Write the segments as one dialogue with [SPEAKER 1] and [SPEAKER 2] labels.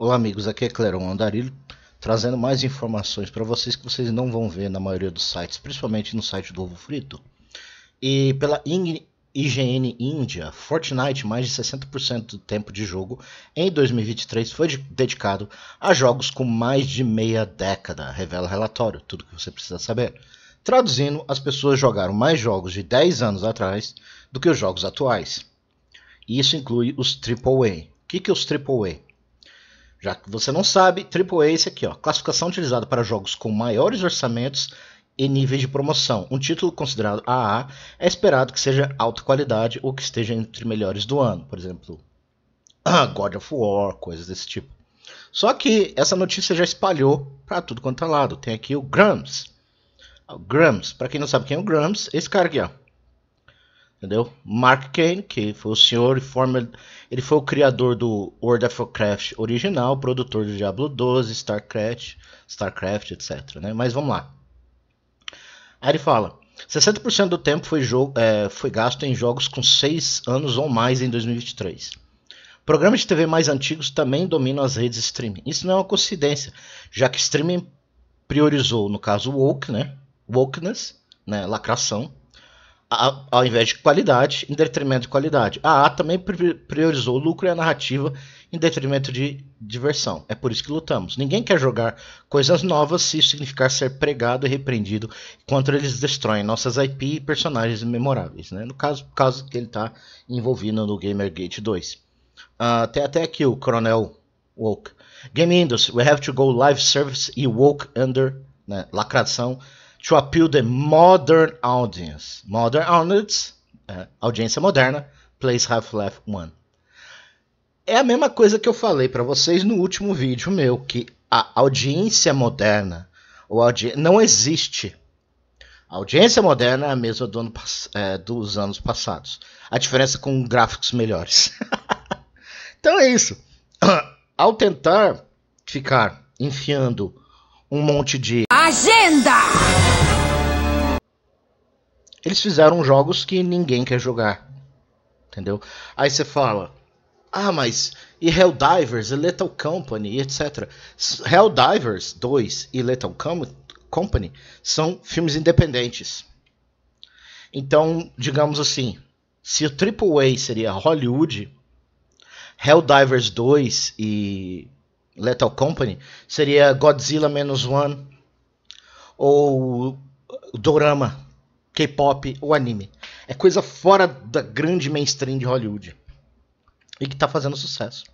[SPEAKER 1] Olá amigos, aqui é Cleron Andarilho, trazendo mais informações para vocês que vocês não vão ver na maioria dos sites, principalmente no site do Ovo Frito. E pela IGN Índia, Fortnite, mais de 60% do tempo de jogo em 2023 foi de dedicado a jogos com mais de meia década, revela relatório, tudo que você precisa saber. Traduzindo, as pessoas jogaram mais jogos de 10 anos atrás do que os jogos atuais. E isso inclui os AAA. O que, que é os AAA? Já que você não sabe, AAA é esse aqui, ó, classificação utilizada para jogos com maiores orçamentos e níveis de promoção. Um título considerado AA é esperado que seja alta qualidade ou que esteja entre melhores do ano, por exemplo, God of War, coisas desse tipo. Só que essa notícia já espalhou para tudo quanto é lado. Tem aqui o Grams. O Grams, para quem não sabe quem é o Grams, esse cara aqui, ó entendeu? Mark Kane, que foi o senhor e former, ele foi o criador do World of Warcraft original, produtor do Diablo 12, StarCraft, StarCraft, etc, né? Mas vamos lá. Aí ele fala: 60% do tempo foi, é, foi gasto em jogos com 6 anos ou mais em 2023. Programas de TV mais antigos também dominam as redes streaming. Isso não é uma coincidência, já que streaming priorizou, no caso, woke, né? Wokeness, né? Lacração, ao invés de qualidade, em detrimento de qualidade. A A também priorizou o lucro e a narrativa em detrimento de diversão. É por isso que lutamos. Ninguém quer jogar coisas novas se isso significar ser pregado e repreendido enquanto eles destroem nossas IP e personagens memoráveis. Né? No caso, caso que ele está envolvido no Gamergate 2. Uh, ah, até aqui o Coronel Woke. Game Industry, we have to go live service e woke under, né, lacração to appeal the modern audience. Modern audience, é, audiência moderna, plays Half-Life one. É a mesma coisa que eu falei para vocês no último vídeo meu, que a audiência moderna ou audi não existe. A audiência moderna é a mesma do ano, é, dos anos passados. A diferença com gráficos melhores. então é isso. Ao tentar ficar enfiando um monte de agenda! Eles fizeram jogos que ninguém quer jogar. Entendeu? Aí você fala. Ah, mas e Helldivers, e Lethal Company, etc. Helldivers 2 e Lethal Com Company são filmes independentes. Então, digamos assim, se o AAA seria Hollywood, Helldivers 2 e Lethal Company seria Godzilla Menos One, ou dorama, K-pop ou anime. É coisa fora da grande mainstream de Hollywood. E que tá fazendo sucesso.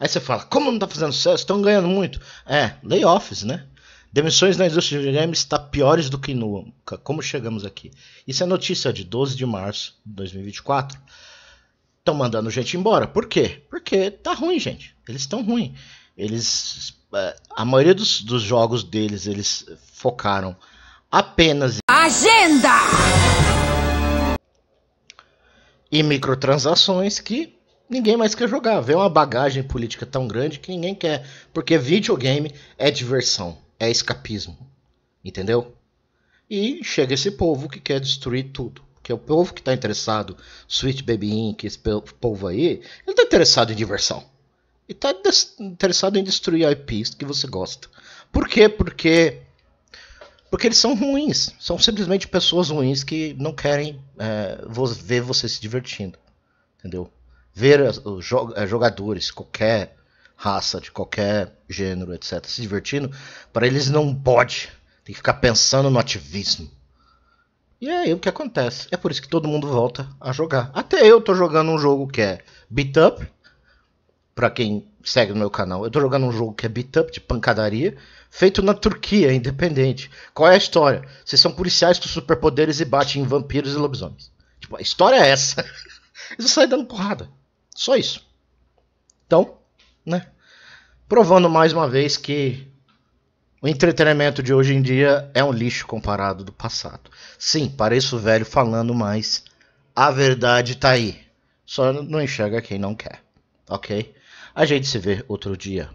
[SPEAKER 1] Aí você fala, como não tá fazendo sucesso? Estão ganhando muito. É, layoffs, né? Demissões na indústria de games está piores do que nunca. Como chegamos aqui? Isso é notícia de 12 de março de 2024. Estão mandando gente embora. Por quê? Porque tá ruim, gente. Eles estão ruim. Eles é, a maioria dos, dos, jogos deles eles focaram apenas em agenda e microtransações que ninguém mais quer jogar. Vê uma bagagem política tão grande que ninguém quer, porque videogame é diversão, é escapismo, entendeu? E chega esse povo que quer destruir tudo. Que é o povo que está interessado, Sweet Baby Inc., esse povo aí, ele está interessado em diversão. E está interessado em destruir IPs que você gosta. Por quê? Porque porque eles são ruins. São simplesmente pessoas ruins que não querem é, ver você se divertindo. Entendeu? Ver os é, jogadores, qualquer raça, de qualquer gênero, etc., se divertindo, para eles não pode. Tem que ficar pensando no ativismo. E é aí o que acontece. É por isso que todo mundo volta a jogar. Até eu tô jogando um jogo que é Beat Up. Pra quem segue no meu canal. Eu tô jogando um jogo que é beat up de pancadaria, feito na Turquia, independente. Qual é a história? Vocês são policiais com superpoderes e batem em vampiros e lobisomens. Tipo, a história é essa. Eles saem dando porrada. Só isso. Então, né? Provando mais uma vez que o entretenimento de hoje em dia é um lixo comparado do passado. Sim, pareço velho falando, mas a verdade tá aí. Só não enxerga quem não quer. Ok? A gente se vê outro dia.